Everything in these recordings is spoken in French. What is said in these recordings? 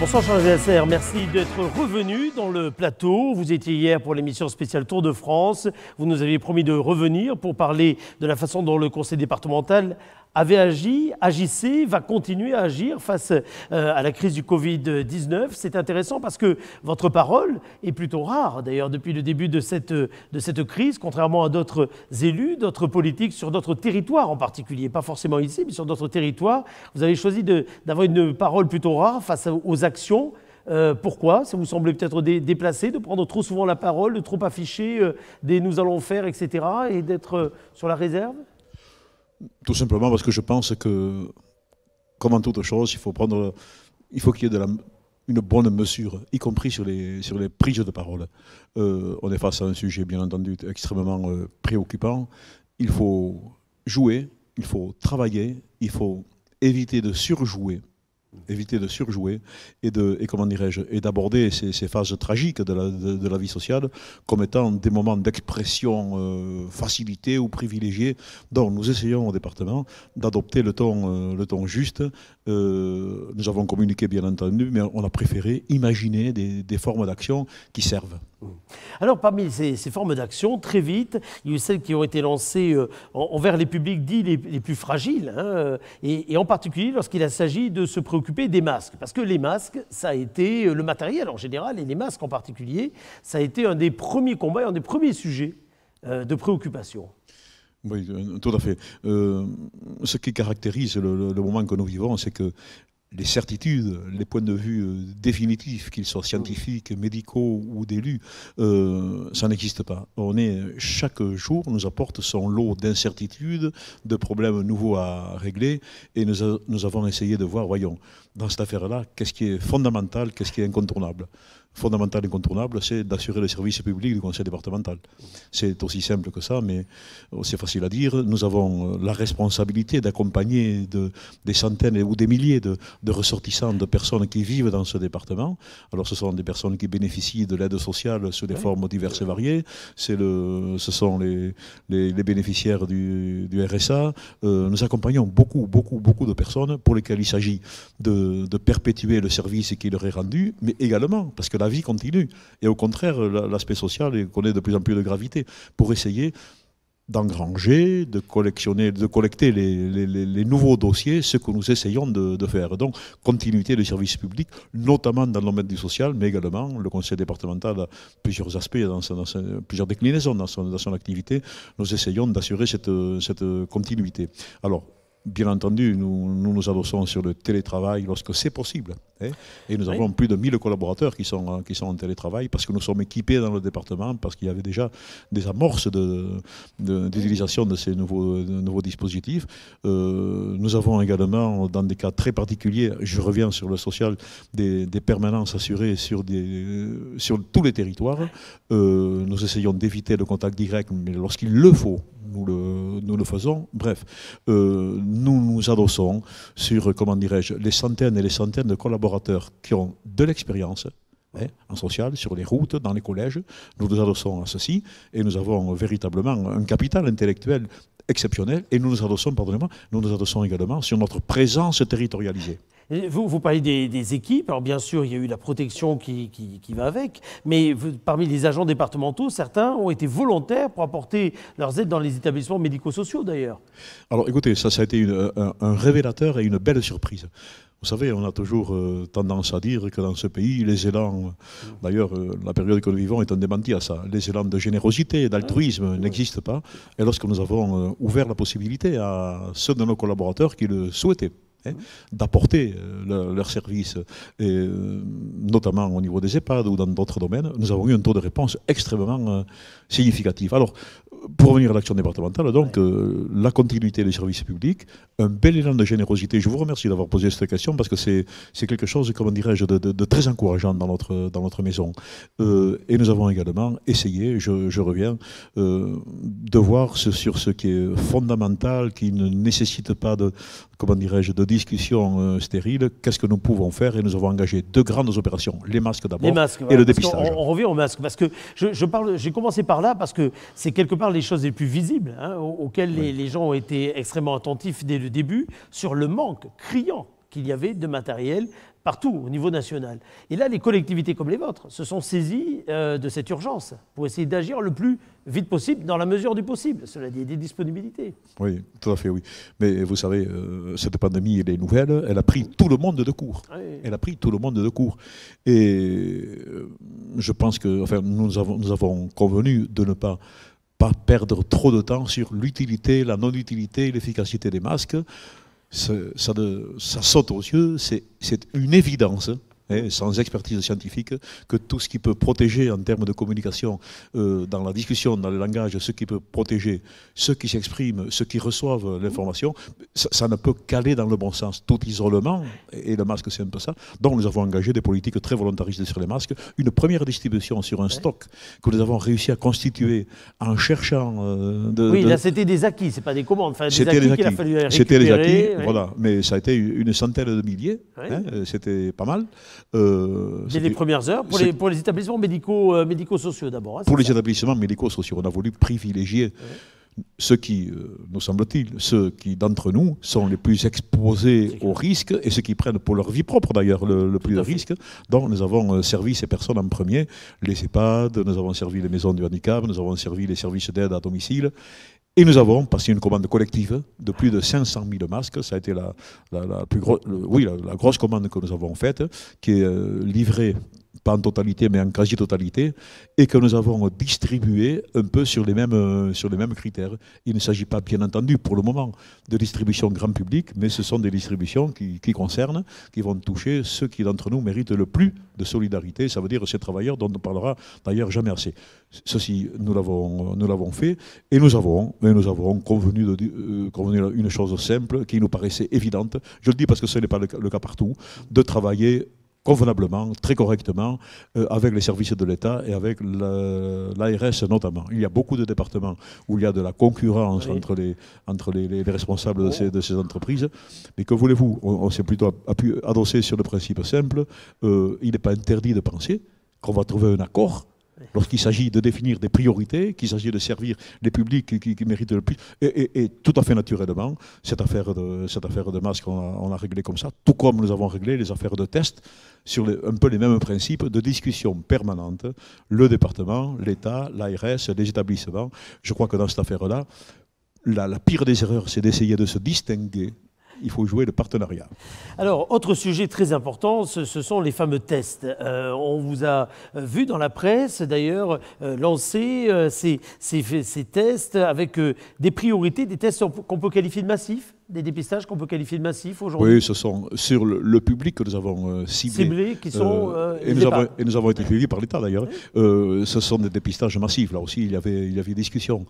Bonsoir Charles adversaires, merci d'être revenu dans le plateau. Vous étiez hier pour l'émission spéciale Tour de France. Vous nous aviez promis de revenir pour parler de la façon dont le conseil départemental avait agi, agissait, va continuer à agir face euh, à la crise du Covid-19. C'est intéressant parce que votre parole est plutôt rare, d'ailleurs, depuis le début de cette, crise, contrairement à d'autres élus, d'autres politiques, sur d'autres territoires en particulier, pas forcément ici, mais sur d'autres territoires. Vous avez choisi d'avoir une parole plutôt rare face aux actions. Euh, pourquoi Ça vous semblait peut-être déplacé de prendre trop souvent la parole, de trop afficher euh, des nous allons faire, etc., et d'être sur la réserve tout simplement parce que je pense que, comme en toute chose, il faut prendre, il faut qu'il y ait de la, une bonne mesure, y compris sur les, sur les prises de parole. Euh, on est face à un sujet, bien entendu, extrêmement euh, préoccupant. Il faut jouer, il faut travailler, il faut éviter de surjouer éviter de surjouer et de et comment dirais-je et d'aborder ces, phases tragiques de la, vie sociale comme étant des moments d'expression euh, facilités ou privilégiée dont nous essayons au département d'adopter le ton euh, le ton juste euh, nous avons communiqué, bien entendu, mais on a préféré imaginer des, formes d'action qui servent. Mm. Alors, parmi ces, formes d'action, très vite, il y a eu celles qui ont été lancées euh, envers les publics dits les, plus fragiles, hein, euh, et, en particulier lorsqu'il s'agit de se préoccuper des masques. Parce que les masques, ça a été le matériel en général, et les masques en particulier, ça a été un des premiers combats un des premiers sujets de préoccupation. Oui, euh, tout à fait. Euh, ce qui caractérise le, moment que nous vivons, c'est que les certitudes, les points de vue euh, définitifs, qu'ils soient scientifiques, médicaux ou d'élus, ça n'existe pas. On est, chaque jour nous apporte son lot d'incertitudes, de problèmes nouveaux à régler, et nous, nous avons essayé de voir, voyons, dans cette affaire-là, qu'est-ce qui est fondamental, qu'est-ce qui est incontournable fondamental, incontournable, c'est d'assurer le service public du conseil départemental. C'est aussi simple que ça, mais euh, c'est facile à dire. Nous avons euh, la responsabilité d'accompagner des centaines ou des milliers de, ressortissants, de personnes qui vivent dans ce département. Alors ce sont des personnes qui bénéficient de l'aide sociale sous des formes diverses et variées. Le, ce sont les, bénéficiaires du, RSA. Euh, nous accompagnons beaucoup, beaucoup, beaucoup de personnes pour lesquelles il s'agit de, de perpétuer le service qui leur est rendu, mais également, parce que la vie continue. Et au contraire, l'aspect social connaît de plus en plus de gravité pour essayer d'engranger, de collectionner, de collecter les, nouveaux dossiers, ce que nous essayons de, faire. Donc, continuité de services publics, notamment dans le domaine du social, mais également le conseil départemental a plusieurs aspects, dans, plusieurs déclinaisons dans son, activité. Nous essayons d'assurer cette, continuité. Alors, bien entendu, nous, nous adossons sur le télétravail lorsque c'est possible. Hein. Et nous avons plus de 1000 collaborateurs qui sont, qui sont en télétravail parce que nous sommes équipés dans le département, parce qu'il y avait déjà des amorces d'utilisation de, ces nouveaux, nouveaux dispositifs. Euh, nous avons également, dans des cas très particuliers, je reviens sur le social, des, permanences assurées sur, des, sur tous les territoires. Euh, nous essayons d'éviter le contact direct, mais lorsqu'il le faut, nous le, nous le, faisons. Bref, euh, nous nous adossons sur, comment dirais-je, les centaines et les centaines de collaborateurs qui ont de l'expérience hein, en social, sur les routes, dans les collèges. Nous nous adossons à ceci et nous avons véritablement un capital intellectuel exceptionnel et nous nous adossons, pardonnez-moi, nous nous adossons également sur notre présence territorialisée. Vous, vous, parlez des, équipes, alors bien sûr il y a eu la protection qui, qui, va avec, mais parmi les agents départementaux, certains ont été volontaires pour apporter leurs aides dans les établissements médico-sociaux d'ailleurs. Alors écoutez, ça, ça a été un, révélateur et une belle surprise. Vous savez, on a toujours euh, tendance à dire que dans ce pays, les élans, d'ailleurs, euh, la période que nous vivons est un démenti à ça, les élans de générosité, d'altruisme n'existent pas. Et lorsque nous avons euh, ouvert la possibilité à ceux de nos collaborateurs qui le souhaitaient, hein, d'apporter leurs leur service, notamment au niveau des EHPAD ou dans d'autres domaines, nous avons eu un taux de réponse extrêmement significatif. Alors, pour revenir à l'action départementale, donc, euh, la continuité des services publics, un bel élan de générosité. Je vous remercie d'avoir posé cette question parce que c'est quelque chose, comment dirais-je, de, très encourageant dans notre, dans notre maison. Euh, et nous avons également essayé, je, je reviens, euh, de voir ce, sur ce qui est fondamental, qui ne nécessite pas de, comment dirais-je, de discussion stérile. Qu'est-ce que nous pouvons faire Et nous avons engagé deux grandes opérations, les masques d'abord et le dépistage. On, revient aux masques parce que je, je parle, j'ai commencé par là parce que c'est quelque part les choses les plus visibles, hein, auxquelles les, gens ont été extrêmement attentifs dès le début, sur le manque criant qu'il y avait de matériel partout au niveau national. Et là, les collectivités comme les vôtres se sont saisies euh, de cette urgence pour essayer d'agir le plus vite possible, dans la mesure du possible, cela dit, des disponibilités. Oui, tout à fait, oui. Mais vous savez, euh, cette pandémie, elle est nouvelle, elle a pris tout le monde de court. Elle a pris tout le monde de court. Et euh, je pense que, enfin, nous nous avons convenu de ne pas pas perdre trop de temps sur l'utilité, la non-utilité, l'efficacité des masques. Ça, saute aux yeux, c'est une évidence. Hein, sans expertise scientifique, que tout ce qui peut protéger en termes de communication, euh, dans la discussion, dans le langage, ce qui peut protéger ceux qui s'expriment, ceux qui reçoivent l'information, ça, ne peut qu'aller dans le bon sens. Tout isolement, et, le masque c'est un peu ça, donc nous avons engagé des politiques très volontaristes sur les masques, une première distribution sur un stock que nous avons réussi à constituer en cherchant... Euh, de, oui, là c'était des acquis, c'est pas des commandes, c'était des acquis, C'était acquis, voilà, mais ça a été une centaine de milliers, hein, c'était pas mal. Euh, les premières heures, pour les, pour les établissements médicaux, euh, médico-sociaux d'abord. Hein, pour les établissements médico-sociaux, on a voulu privilégier ceux qui, euh, nous semble-t-il, ceux qui d'entre nous sont les plus exposés au risque et ceux qui prennent pour leur vie propre d'ailleurs le, plus de risques. Donc nous avons euh, servi ces personnes en premier, les EHPAD, nous avons servi les maisons du handicap, nous avons servi les services d'aide à domicile et nous avons passé une commande collective de plus de 500 000 masques. Ça a été la, plus grosse commande que nous avons faite, qui est euh, livrée pas en totalité, mais en quasi-totalité, et que nous avons distribué un peu sur les mêmes, sur les mêmes critères. Il ne s'agit pas, bien entendu, pour le moment, de distribution grand public, mais ce sont des distributions qui, qui concernent, qui vont toucher ceux qui d'entre nous méritent le plus de solidarité, ça veut dire ces travailleurs dont on ne parlera d'ailleurs jamais assez. Ceci, nous l'avons fait, et nous avons, nous avons convenu, de, euh, une chose simple qui nous paraissait évidente, je le dis parce que ce n'est pas le cas partout, de travailler convenablement, très correctement, euh, avec les services de l'État et avec l'ARS notamment. Il y a beaucoup de départements où il y a de la concurrence entre, les, entre les, responsables oh. de ces, entreprises. Mais que voulez-vous On, s'est plutôt adossé sur le principe simple. Euh, il n'est pas interdit de penser qu'on va trouver un accord lorsqu'il s'agit de définir des priorités, qu'il s'agit de servir les publics qui, méritent le plus. Et, tout à fait naturellement, cette affaire de, cette affaire de masque, on a, réglé comme ça, tout comme nous avons réglé les affaires de test sur un peu les mêmes principes de discussion permanente, le département, l'État, l'ARS, les établissements. Je crois que dans cette affaire-là, la pire des erreurs, c'est d'essayer de se distinguer il faut jouer le partenariat. Alors, autre sujet très important, ce, sont les fameux tests. Euh, on vous a euh, vu dans la presse, d'ailleurs, euh, lancer ces, tests avec des priorités, des tests qu'on peut qualifier de massifs des dépistages qu'on peut qualifier de massifs aujourd'hui Oui, ce sont sur le, public que nous avons euh, ciblé. Ciblés, qui sont. Euh, euh, et, nous avons, été suivis par l'État d'ailleurs. ce sont des dépistages massifs. Là aussi, il y avait, il y avait discussion.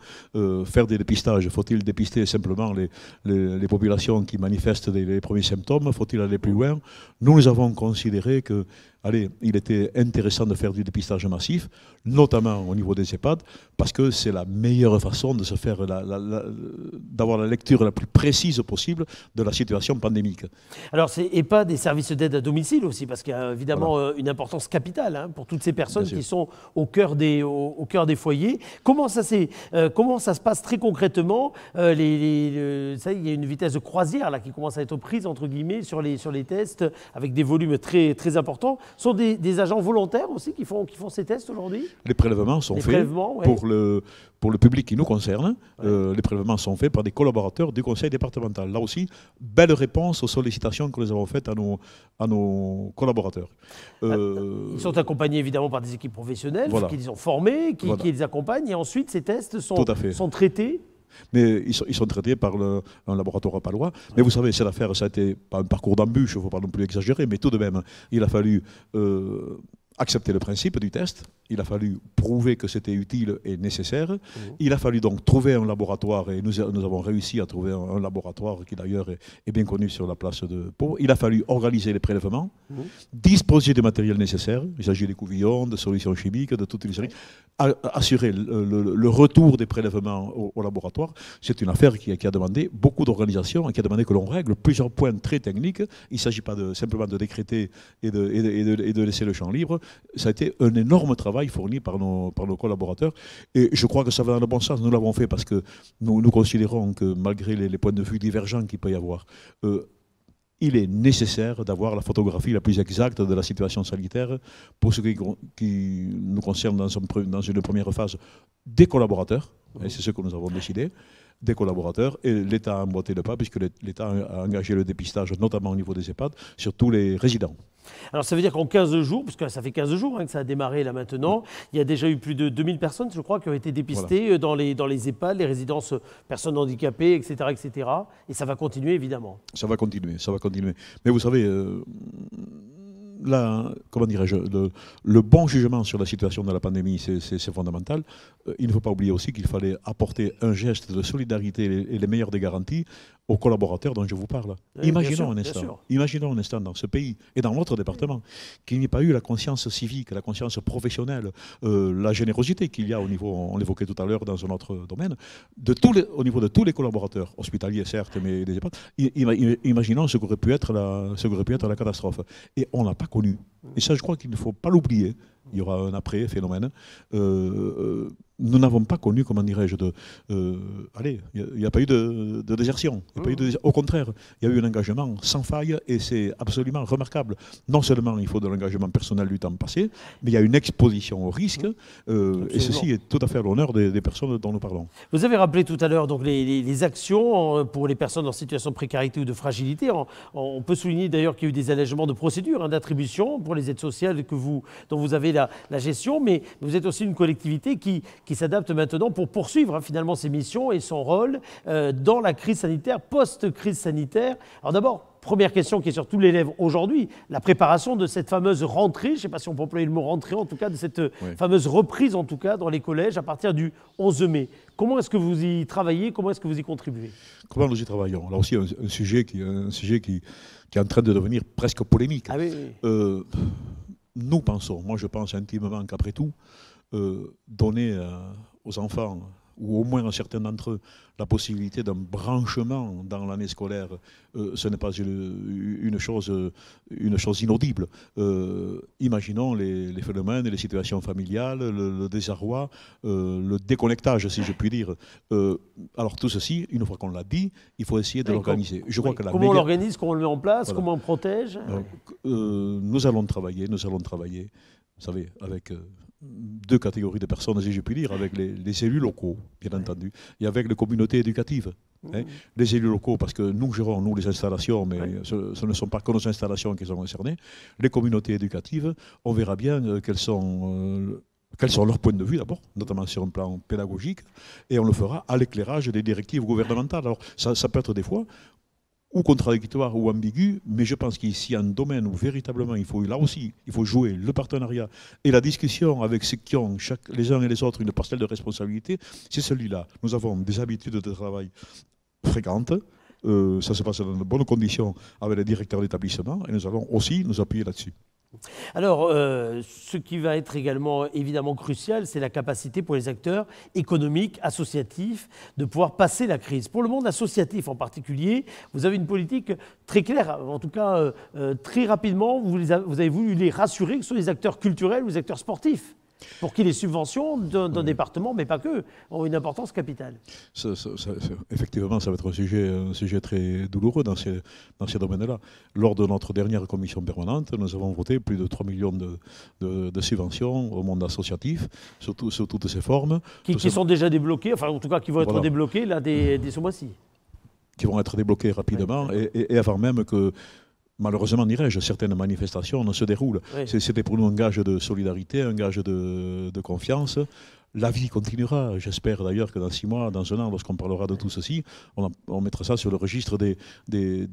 faire des dépistages, faut-il dépister simplement les, les, populations qui manifestent des les premiers symptômes Faut-il aller plus loin Nous, nous avons considéré que allez, il était intéressant de faire du dépistage massif, notamment au niveau des EHPAD, parce que c'est la meilleure façon de se faire d'avoir la lecture la plus précise possible de la situation pandémique. Alors, c'est EHPAD des services d'aide à domicile aussi, parce qu'il y a évidemment euh, une importance capitale hein, pour toutes ces personnes qui sont au cœur des, au, cœur des foyers. Comment ça, euh, comment ça se passe très concrètement euh, Il y a une vitesse de croisière là, qui commence à être prise, entre guillemets, sur les, sur les tests, avec des volumes très, très importants sont des, des, agents volontaires aussi qui font, qui font ces tests aujourd'hui Les prélèvements sont faits pour, le, pour le public qui nous concerne. Euh, les prélèvements sont faits par des collaborateurs du conseil départemental. Là aussi, belle réponse aux sollicitations que nous avons faites à nos, à nos collaborateurs. Euh, euh, ils sont accompagnés évidemment par des équipes professionnelles qui les ont formés, qui, qui, les accompagnent, et ensuite ces tests sont, sont traités mais ils sont, traités par un laboratoire palois. Mais vous savez, cette affaire, ça a été pas un parcours d'embûche, il ne faut pas non plus exagérer, mais tout de même, il a fallu euh, accepter le principe du test, il a fallu prouver que c'était utile et nécessaire, mmh. il a fallu donc trouver un laboratoire, et nous, nous avons réussi à trouver un, laboratoire qui d'ailleurs est, bien connu sur la place de Pau, il a fallu organiser les prélèvements, mmh. disposer des matériels nécessaires, il s'agit des couvillons, de solutions chimiques, de toute une série assurer le, retour des prélèvements au, laboratoire, c'est une affaire qui, qui, a demandé beaucoup d'organisations, qui a demandé que l'on règle plusieurs points très techniques. Il ne s'agit pas de, simplement de décréter et de, de, laisser le champ libre. Ça a été un énorme travail fourni par nos, par nos collaborateurs. Et je crois que ça va dans le bon sens. Nous l'avons fait parce que nous, nous considérons que malgré les, points de vue divergents qu'il peut y avoir, euh, il est nécessaire d'avoir la photographie la plus exacte de la situation sanitaire pour ce qui, nous concerne dans, une première phase des collaborateurs, et c'est ce que nous avons décidé, des collaborateurs. Et l'État a emboîté le pas, puisque l'État a engagé le dépistage, notamment au niveau des EHPAD, sur tous les résidents. Alors ça veut dire qu'en 15 jours, puisque que ça fait 15 jours hein, que ça a démarré là maintenant, il y a déjà eu plus de 2000 personnes, je crois, qui ont été dépistées euh, dans, les, dans les EHPAD, les résidences euh, personnes handicapées, etc., etc. Et ça va continuer, évidemment. Ça va continuer, ça va continuer. Mais vous savez... Euh, comment dirais-je, le, bon jugement sur la situation de la pandémie, c'est fondamental. Euh, il ne faut pas oublier aussi qu'il fallait apporter un geste de solidarité et les meilleures des garanties aux collaborateurs dont je vous parle. imaginons, un instant, imaginons un instant dans ce pays et dans notre département qu'il n'y ait pas eu la conscience civique, la conscience professionnelle, euh, la générosité qu'il y a au niveau, on l'évoquait tout à l'heure dans un autre domaine, au niveau de tous les collaborateurs, hospitaliers certes, mais des imaginons ce qu'aurait pu, être la, pu être la catastrophe. Et on n'a pas connu. Et ça, je crois qu'il ne faut pas l'oublier. Il y aura un après-phénomène. Euh, nous n'avons pas connu, comment dirais-je, de. Euh, allez, il n'y a, pas eu de, désertion. au contraire, il y a eu un engagement sans faille et c'est absolument remarquable. Non seulement il faut de l'engagement personnel du temps passé, mais il y a une exposition au risque mmh. euh, et ceci est tout à fait à l'honneur des, personnes dont nous parlons. Vous avez rappelé tout à l'heure donc les, actions euh, pour les personnes en situation de précarité ou de fragilité. On, peut souligner d'ailleurs qu'il y a eu des allègements de procédures, hein, d'attribution pour les aides sociales que vous, dont vous avez la, la gestion, mais vous êtes aussi une collectivité qui qui s'adapte maintenant pour poursuivre hein, finalement ses missions et son rôle euh, dans la crise sanitaire, post-crise sanitaire. Alors d'abord, première question qui est sur tous les lèvres aujourd'hui, la préparation de cette fameuse rentrée, je ne sais pas si on peut employer le mot rentrée, en tout cas de cette euh, fameuse reprise en tout cas dans les collèges à partir du 11 mai. Comment est-ce que vous y travaillez Comment est-ce que vous y contribuez Comment nous y travaillons Alors aussi, un, sujet, qui, un sujet qui, est en train de devenir presque polémique. Ah euh, nous pensons, moi je pense intimement qu'après tout, euh, donner euh, aux enfants, ou au moins à certains d'entre eux, la possibilité d'un branchement dans l'année scolaire, euh, ce n'est pas une, chose, une chose inaudible. imaginons les, phénomènes, les situations familiales, le, désarroi, le déconnectage, si je puis dire. alors tout ceci, une fois qu'on l'a dit, il faut essayer de l'organiser. comment on l'organise, comment on le met en place, comment on protège Nous allons travailler, nous allons travailler, vous savez, avec deux catégories de personnes, si je puis dire, avec les, élus locaux, bien entendu, et avec les communautés éducatives. Hein. Les élus locaux, parce que nous gérons, nous, les installations, mais ce, ne sont pas que nos installations qui sont concernées. Les communautés éducatives, on verra bien euh, sont... Euh, quels sont leurs points de vue d'abord, notamment sur un plan pédagogique, et on le fera à l'éclairage des directives gouvernementales. Alors ça, ça peut être des fois, ou contradictoire ou ambigu, mais je pense qu'ici, un domaine où véritablement il faut, là aussi, il faut jouer le partenariat et la discussion avec ceux qui ont, chaque, les uns et les autres, une parcelle de responsabilité, c'est celui-là. Nous avons des habitudes de travail fréquentes, euh, ça se passe dans de bonnes conditions avec les directeurs d'établissement, et nous allons aussi nous appuyer là-dessus. Alors, euh, ce qui va être également évidemment crucial, c'est la capacité pour les acteurs économiques, associatifs, de pouvoir passer la crise. Pour le monde associatif en particulier, vous avez une politique très claire, en tout cas euh, euh, très rapidement, vous, vous avez voulu les rassurer, que ce soit les acteurs culturels ou les acteurs sportifs pour qui les subventions d'un département, mais pas que, ont une importance capitale. effectivement, ça va être un sujet, un sujet très douloureux dans ces, dans ces domaines-là. Lors de notre dernière commission permanente, nous avons voté plus de 3 millions de, de, subventions au monde associatif, sur, toutes ces formes. Qui, sont déjà débloquées, enfin en tout cas qui vont être débloquées là, dès, ce mois-ci. Qui vont être débloquées rapidement et avant même que malheureusement, dirais-je, certaines manifestations ne se déroulent. C'était pour nous un gage de solidarité, un gage de, confiance. La vie continuera. J'espère d'ailleurs que dans six mois, dans un an, lorsqu'on parlera de tout ceci, on, mettra ça sur le registre des,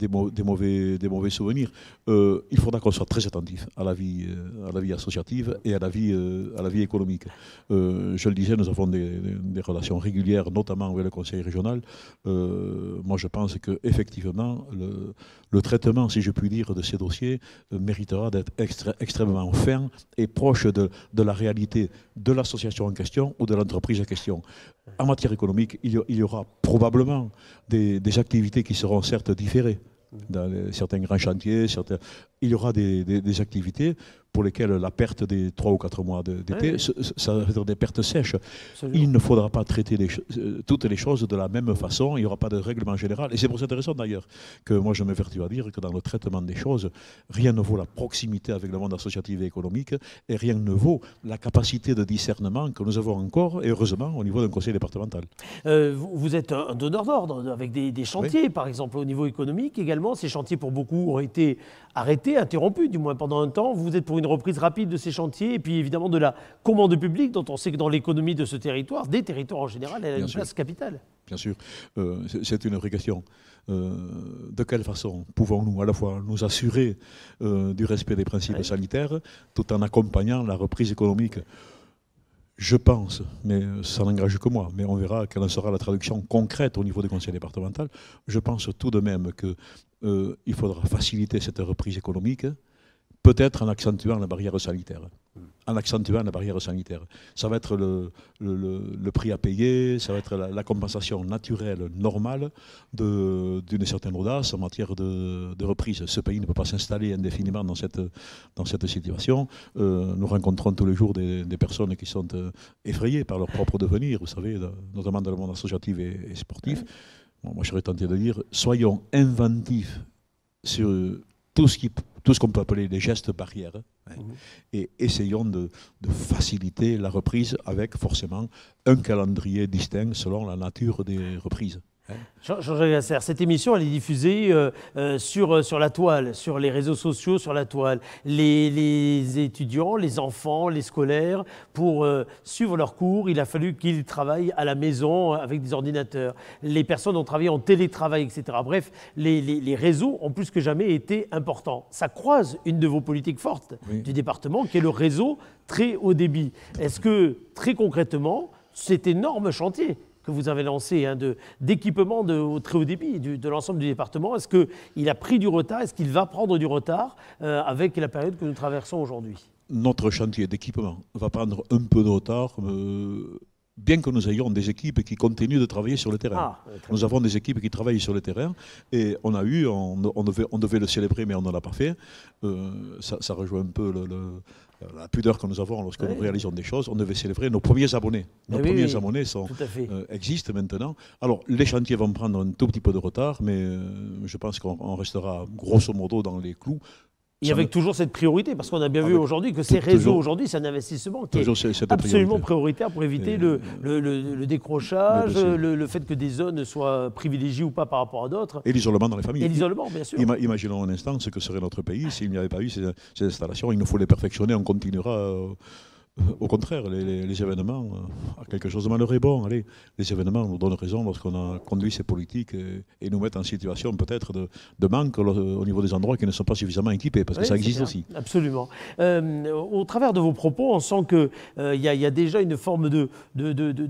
mauvais, souvenirs. Euh, il faudra qu'on soit très attentif à la vie, euh, associative et à la vie, euh, économique. je le disais, nous avons des, relations régulières, notamment avec le Conseil régional. moi, je pense qu'effectivement, le traitement, si je puis dire, de ces dossiers euh, méritera d'être extrêmement ferme et proche de, la réalité de l'association en question ou de l'entreprise en question. En matière économique, il y, aura probablement des, activités qui seront certes différées dans certains grands chantiers, il y aura des activités pour lesquels la perte des 3 ou 4 mois d'été, ça va être des pertes sèches. Il ne faudra pas traiter les, euh, toutes les choses de la même façon, il n'y aura pas de règlement général. Et c'est pour cette raison d'ailleurs que moi je me à dire que dans le traitement des choses, rien ne vaut la proximité avec le monde associatif et économique, et rien ne vaut la capacité de discernement que nous avons encore, et heureusement, au niveau d'un conseil départemental. Euh, vous êtes un donneur d'ordre avec des, chantiers, par exemple, au niveau économique également. Ces chantiers, pour beaucoup, ont été arrêté, interrompu, du moins pendant un temps. Vous êtes pour une reprise rapide de ces chantiers et puis évidemment de la commande publique, dont on sait que dans l'économie de ce territoire, des territoires en général, elle a une place capitale. Bien sûr, euh, c'est une vraie question. Euh, de quelle façon pouvons-nous à la fois nous assurer euh, du respect des principes sanitaires tout en accompagnant la reprise économique je pense, mais ça n'engage que moi, mais on verra quelle en sera la traduction concrète au niveau du conseil départemental. Je pense tout de même que euh, il faudra faciliter cette reprise économique, peut-être en accentuant la barrière sanitaire. Hmm. En accentuant la barrière sanitaire. Ça va être le, prix à payer, ça va être la, compensation naturelle, normale, d'une certaine audace en matière de, reprise. Ce pays ne peut pas s'installer indéfiniment dans cette, situation. Euh, nous rencontrons tous les jours des, personnes qui sont euh, effrayées par leur propre devenir, vous savez, notamment dans le monde associatif et sportif moi, je serais tenté de dire, soyons inventifs sur tout ce qu'on peut appeler des gestes barrières, hein, mhm. et essayons de, de, faciliter la reprise avec forcément un calendrier distinct selon la nature des reprises. Jean-Jacques cette émission, elle est diffusée euh, euh, sur, euh, sur la toile, sur les réseaux sociaux, sur la toile. Les, étudiants, les enfants, les scolaires, pour suivre leurs cours, il a fallu qu'ils travaillent à la maison avec des ordinateurs. Les personnes ont travaillé en télétravail, etc. Bref, les, réseaux ont plus que jamais été importants. Ça croise une de vos politiques fortes du département, qui est le réseau très haut débit. Est-ce que, très concrètement, cet énorme chantier que vous avez lancé hein, d'équipement au très haut débit du, de l'ensemble du département. Est-ce qu'il a pris du retard Est-ce qu'il va prendre du retard euh, avec la période que nous traversons aujourd'hui Notre chantier d'équipement va prendre un peu de retard. Euh, bien que nous ayons des équipes qui continuent de travailler sur le terrain. Ah, nous avons des équipes qui travaillent sur le terrain et on a eu, on, devait, le célébrer mais on ne l'a pas fait. Euh, ça, rejoint un peu le euh, la pudeur que nous avons lorsque nous réalisons des choses, on devait célébrer nos premiers abonnés. Nos premiers abonnés euh, existent maintenant. Alors, les chantiers vont prendre un tout petit peu de retard, mais euh, je pense qu'on restera grosso modo dans les clous il y avec toujours cette priorité, parce qu'on a bien ah, vu aujourd'hui que ces réseaux aujourd'hui, c'est un investissement qui est absolument prioritaire pour éviter le, le, le, décrochage, le, fait que des zones soient privilégiées ou pas par rapport à d'autres. Et l'isolement dans les familles. Et l'isolement, bien sûr. imaginons un instant ce que serait notre pays s'il n'y avait pas eu ces, installations. Il nous faut les perfectionner, on continuera. Euh, Au contraire, les, événements, euh, à quelque chose de malheureux bon, allez, les événements nous donnent raison lorsqu'on a conduit ces politiques et, nous mettent en situation peut-être de, manque au niveau des endroits qui ne sont pas suffisamment équipés, parce que ça existe aussi. Absolument. Euh, au travers de vos propos, on sent qu'il il euh, y, a déjà une forme de,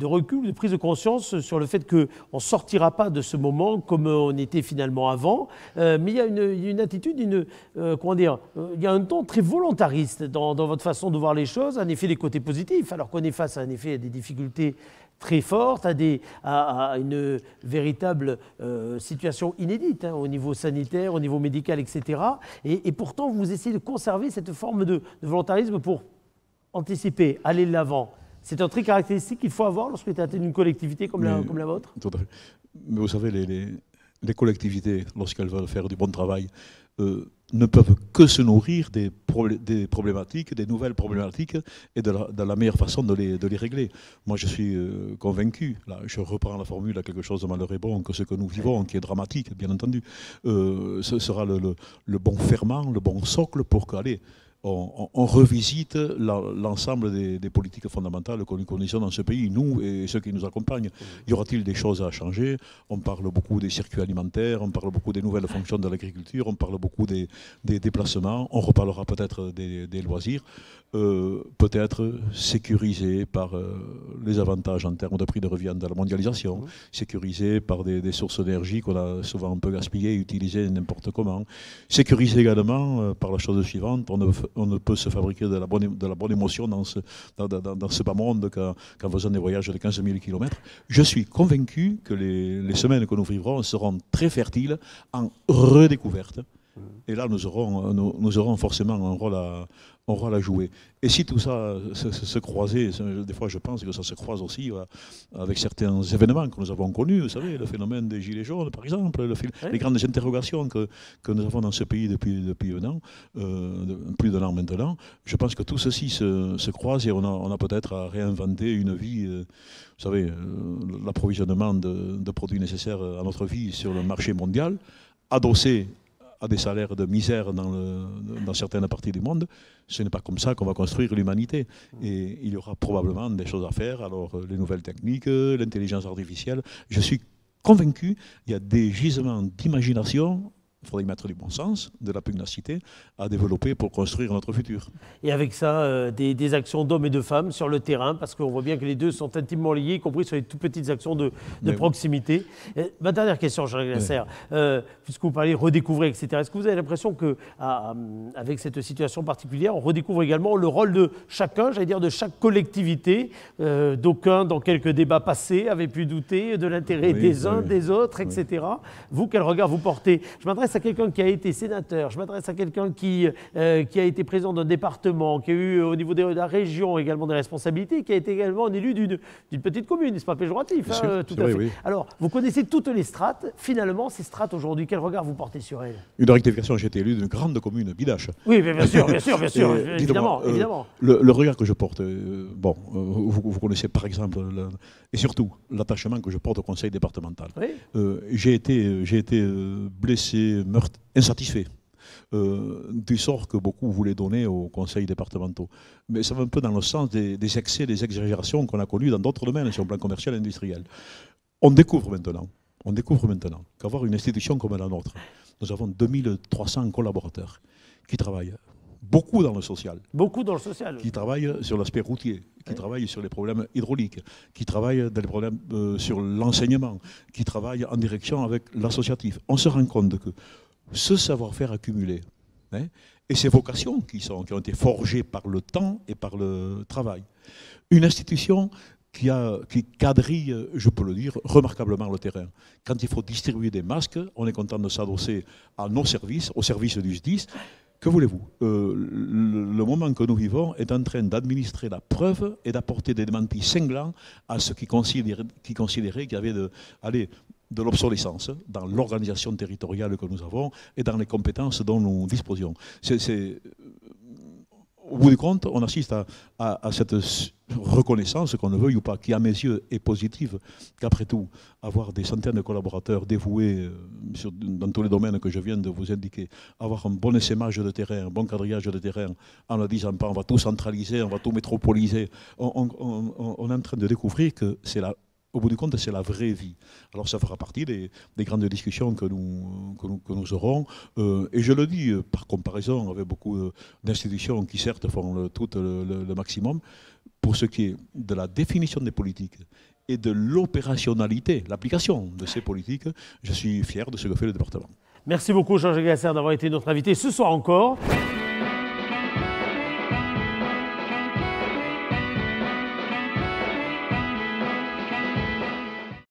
recul, de prise de conscience sur le fait qu'on ne sortira pas de ce moment comme on était finalement avant, mais il y a une, attitude, une, comment dire, il y a un ton très volontariste dans, votre façon de voir les choses, en effet côté positif, alors qu'on est face à un effet à des difficultés très fortes, à, des, une véritable euh, situation inédite hein, au niveau sanitaire, au niveau médical, etc. Et, pourtant, vous essayez de conserver cette forme de, volontarisme pour anticiper, aller de l'avant. C'est un trait caractéristique qu'il faut avoir lorsque est atteint une collectivité comme, la, comme la vôtre Mais vous savez, les, collectivités, lorsqu'elles veulent faire du bon travail, euh, ne peuvent que se nourrir des, des problématiques, des nouvelles problématiques et de la, meilleure façon de les, régler. Moi, je suis euh, convaincu, là, je reprends la formule à quelque chose de malheureux et bon, que ce que nous vivons, qui est dramatique, bien entendu, euh, ce sera le, bon ferment, le bon socle pour qu'aller on, revisite l'ensemble des, politiques fondamentales que nous connaissons dans ce pays, nous et ceux qui nous accompagnent. Y aura-t-il des choses à changer On parle beaucoup des circuits alimentaires, on parle beaucoup des nouvelles fonctions de l'agriculture, on parle beaucoup des, déplacements, on reparlera peut-être des, loisirs, euh, peut-être sécurisés par euh, les avantages en termes de prix de revient de la mondialisation, sécurisés par des, sources d'énergie qu'on a souvent un peu gaspillées utilisées n'importe comment, sécurisés également euh, par la chose suivante, on ne on ne peut se fabriquer de la bonne, de la bonne émotion dans ce, dans, ce bas monde qu'en faisant des voyages de 15 000 km. Je suis convaincu que les, les semaines que nous vivrons seront très fertiles en redécouverte et là, nous aurons, nous, aurons forcément un rôle, à, un rôle, à, jouer. Et si tout ça se, se, croisait, des fois je pense que ça se croise aussi euh, avec certains événements que nous avons connus, vous savez, le phénomène des Gilets jaunes, par exemple, le les grandes interrogations que, que, nous avons dans ce pays depuis, depuis un an, plus euh, de, plus d'un an maintenant, je pense que tout ceci se, croise et on a, peut-être à réinventer une vie, euh, vous savez, l'approvisionnement de, de produits nécessaires à notre vie sur le marché mondial, adossé des salaires de misère dans, dans certaines parties du monde, ce n'est pas comme ça qu'on va construire l'humanité. Et il y aura probablement des choses à faire, alors euh, les nouvelles techniques, euh, l'intelligence artificielle. Je suis convaincu, il y a des gisements d'imagination il faudrait y mettre du bon sens, de la pugnacité, à développer pour construire notre futur. Et avec ça, euh, des, actions d'hommes et de femmes sur le terrain, parce qu'on voit bien que les deux sont intimement liés, y compris sur les toutes petites actions de, proximité. Euh, ma dernière question, Jean-Luc euh, puisque vous parlez redécouvrir, etc., est-ce que vous avez l'impression que, avec cette situation particulière, on redécouvre également le rôle de chacun, j'allais dire de chaque collectivité D'aucuns, dans quelques débats passés, avaient pu douter de l'intérêt des uns, des autres, etc. Vous, quel regard vous portez Je m'adresse à quelqu'un qui a été sénateur, je m'adresse à quelqu'un qui, euh, qui a été président d'un département, qui a eu euh, au niveau de la région également des responsabilités, qui a été également élu d'une petite commune, c'est pas péjoratif, hein, tout à fait. Alors, vous connaissez toutes les strates, finalement, ces strates aujourd'hui, quel regard vous portez sur elles Une rectification, j'ai été élu d'une grande commune, Bidache. Oui, bien sûr, bien sûr, bien sûr, évidemment. Euh, le, regard que je porte, bon, vous, connaissez par exemple, et surtout l'attachement que je porte au conseil départemental. j'ai été, j'ai été blessé, insatisfaits. Euh, du sort que beaucoup voulaient donner aux conseils départementaux. Mais ça va un peu dans le sens des, excès, des exagérations qu'on a connues dans d'autres domaines, sur le plan commercial et industriel. On découvre maintenant, on découvre maintenant qu'avoir une institution comme la nôtre, nous avons 2300 collaborateurs qui travaillent beaucoup dans le social. Beaucoup dans le social. Qui travaille sur l'aspect routier, qui travaille sur les problèmes hydrauliques, qui travaille problèmes euh, sur l'enseignement, qui travaille en direction avec l'associatif. On se rend compte que ce savoir-faire accumulé hein, et ces vocations qui, sont, qui ont été forgées par le temps et par le travail, une institution qui, a, qui, quadrille, je peux le dire, remarquablement le terrain. Quand il faut distribuer des masques, on est content de s'adosser à nos services, aux services du justice. Que voulez-vous euh, le, moment que nous vivons est en train d'administrer la preuve et d'apporter des démentis cinglants à ceux qui considéraient, qu'il y avait de, de l'obsolescence dans l'organisation territoriale que nous avons et dans les compétences dont nous disposions. C'est au bout du compte, on assiste à, cette reconnaissance, qu'on ne veuille ou pas, qui à mes yeux est positive, qu'après tout, avoir des centaines de collaborateurs dévoués euh, dans tous les domaines que je viens de vous indiquer, avoir un bon essaimage de terrain, un bon quadrillage de terrain, en ne disant pas bah, on va tout centraliser, on va tout métropoliser, on, on est en train de découvrir que c'est la au bout du compte, c'est la vraie vie. Alors ça fera partie des, grandes discussions que nous, que nous, aurons. Euh, et je le dis euh, par comparaison avec beaucoup euh, d'institutions qui certes font le, tout le, maximum, pour ce qui est de la définition des politiques et de l'opérationnalité, l'application de ces politiques, je suis fier de ce que fait le département. Merci beaucoup Georges jacques d'avoir été notre invité ce soir encore.